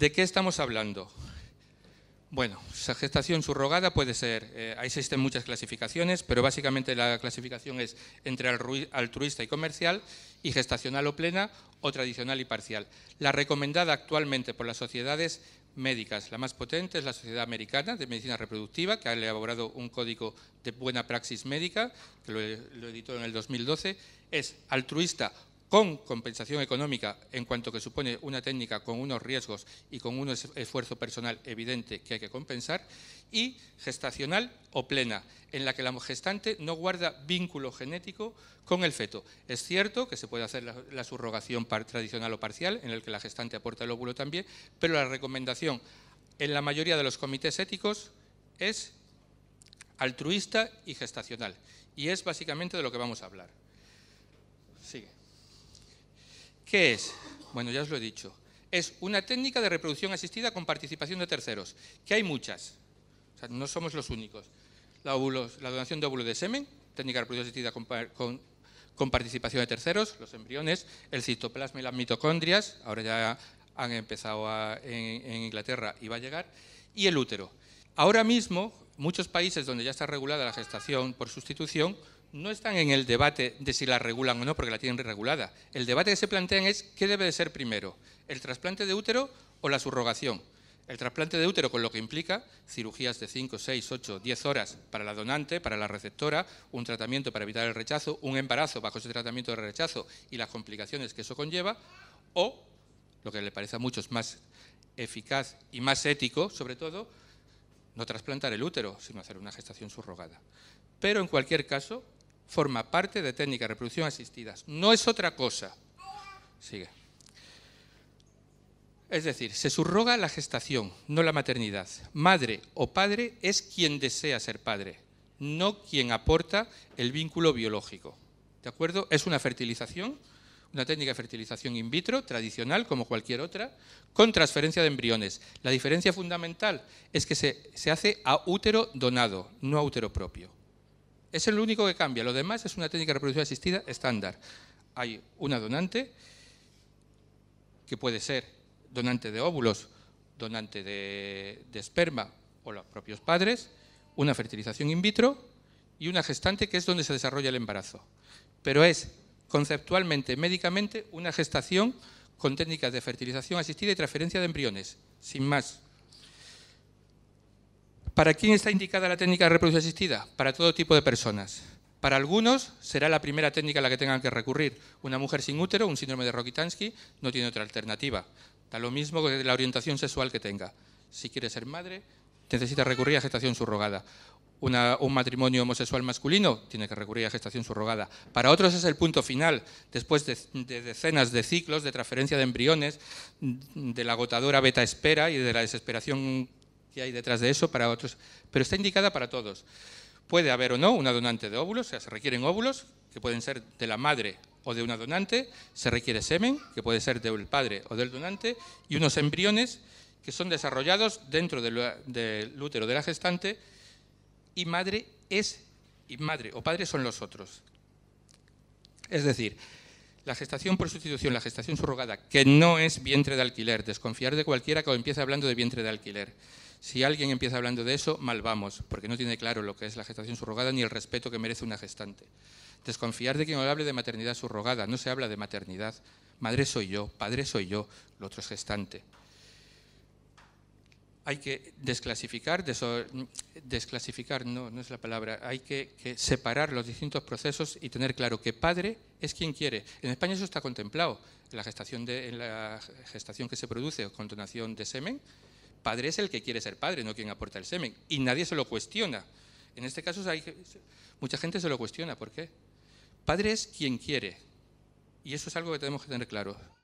¿De qué estamos hablando? Bueno, gestación subrogada puede ser, eh, ahí existen muchas clasificaciones, pero básicamente la clasificación es entre altruista y comercial y gestacional o plena o tradicional y parcial. La recomendada actualmente por las sociedades médicas, la más potente es la Sociedad Americana de Medicina Reproductiva, que ha elaborado un código de buena praxis médica, que lo, lo editó en el 2012, es altruista con compensación económica en cuanto que supone una técnica con unos riesgos y con un esfuerzo personal evidente que hay que compensar, y gestacional o plena, en la que la gestante no guarda vínculo genético con el feto. Es cierto que se puede hacer la, subrogación tradicional o parcial, en el que la gestante aporta el óvulo también, pero la recomendación en la mayoría de los comités éticos es altruista y gestacional, y es básicamente de lo que vamos a hablar. ¿Qué es? Bueno, ya os lo he dicho. Es una técnica de reproducción asistida con participación de terceros, que hay muchas. O sea, no somos los únicos. La, donación de óvulos de semen, técnica de reproducción asistida con, participación de terceros, los embriones, el citoplasma y las mitocondrias, ahora ya han empezado en, en Inglaterra y va a llegar, y el útero. Ahora mismo muchos países donde ya está regulada la gestación por sustitución no están en el debate de si la regulan o no, porque la tienen regulada. El debate que se plantean es qué debe de ser primero, el trasplante de útero o la subrogación. El trasplante de útero con lo que implica cirugías de 5, 6, 8, 10 horas para la donante, para la receptora, un tratamiento para evitar el rechazo, un embarazo bajo ese tratamiento de rechazo y las complicaciones que eso conlleva, o, lo que le parece a muchos más eficaz y más ético, sobre todo, no trasplantar el útero, sino hacer una gestación subrogada. Pero en cualquier caso, forma parte de técnicas de reproducción asistidas. No es otra cosa. Sigue. Es decir, se subroga la gestación, no la maternidad. Madre o padre es quien desea ser padre, no quien aporta el vínculo biológico. ¿De acuerdo? Es una fertilización una técnica de fertilización in vitro tradicional como cualquier otra, con transferencia de embriones. La diferencia fundamental es que se, hace a útero donado, no a útero propio. Es el único que cambia. Lo demás es una técnica de reproducción asistida estándar. Hay una donante, que puede ser donante de óvulos, donante de, de esperma o los propios padres, una fertilización in vitro y una gestante que es donde se desarrolla el embarazo. Pero es conceptualmente, médicamente, una gestación con técnicas de fertilización asistida y transferencia de embriones, sin más. ¿Para quién está indicada la técnica de reproducción asistida? Para todo tipo de personas. Para algunos será la primera técnica a la que tengan que recurrir. Una mujer sin útero, un síndrome de Rokitansky, no tiene otra alternativa. Da lo mismo que la orientación sexual que tenga. Si quiere ser madre, necesita recurrir a gestación subrogada. un matrimonio homosexual masculino tiene que recurrir a gestación subrogada. Para otros es el punto final, después de, decenas de ciclos de transferencia de embriones, de la agotadora beta espera y de la desesperación que hay detrás de eso para otros. Pero está indicada para todos. Puede haber o no una donante de óvulos, o sea, se requieren óvulos, que pueden ser de la madre o de una donante, se requiere semen, que puede ser del padre o del donante, y unos embriones que son desarrollados dentro del, útero de la gestante y madre es y madre o padre son los otros. Es decir, la gestación por sustitución, la gestación surrogada, que no es vientre de alquiler, desconfiar de cualquiera que empiece hablando de vientre de alquiler. Si alguien empieza hablando de eso, mal vamos, porque no tiene claro lo que es la gestación surrogada ni el respeto que merece una gestante. Desconfiar de quien hable de maternidad surrogada, no se habla de maternidad. Madre soy yo, padre soy yo, lo otro es gestante hay que desclasificar, desclasificar no, no es la palabra, hay que, separar los distintos procesos y tener claro que padre es quien quiere. En España eso está contemplado, en la gestación, de, la gestación que se produce con donación de semen, padre es el que quiere ser padre, no quien aporta el semen, y nadie se lo cuestiona. En este caso hay, mucha gente se lo cuestiona, ¿por qué? Padre es quien quiere, y eso es algo que tenemos que tener claro.